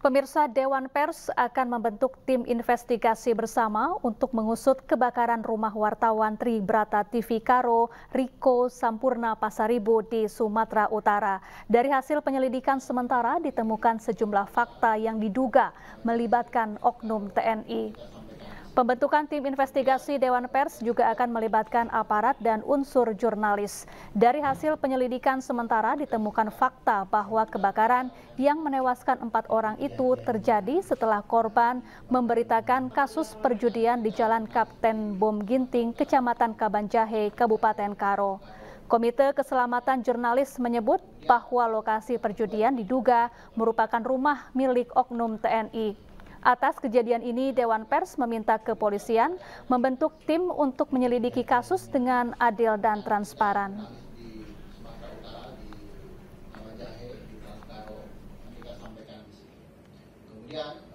Pemirsa Dewan Pers akan membentuk tim investigasi bersama untuk mengusut kebakaran rumah wartawan Tri Brata TV Karo Riko Sampurna Pasaribu di Sumatera Utara. Dari hasil penyelidikan sementara ditemukan sejumlah fakta yang diduga melibatkan oknum TNI. Pembentukan tim investigasi Dewan Pers juga akan melibatkan aparat dan unsur jurnalis. Dari hasil penyelidikan sementara ditemukan fakta bahwa kebakaran yang menewaskan empat orang itu terjadi setelah korban memberitakan kasus perjudian di Jalan Kapten Bom Ginting, Kecamatan Kabanjahe, Kabupaten Karo. Komite Keselamatan Jurnalis menyebut bahwa lokasi perjudian diduga merupakan rumah milik Oknum TNI Atas kejadian ini, Dewan Pers meminta kepolisian membentuk tim untuk menyelidiki kasus dengan adil dan transparan. Kemudian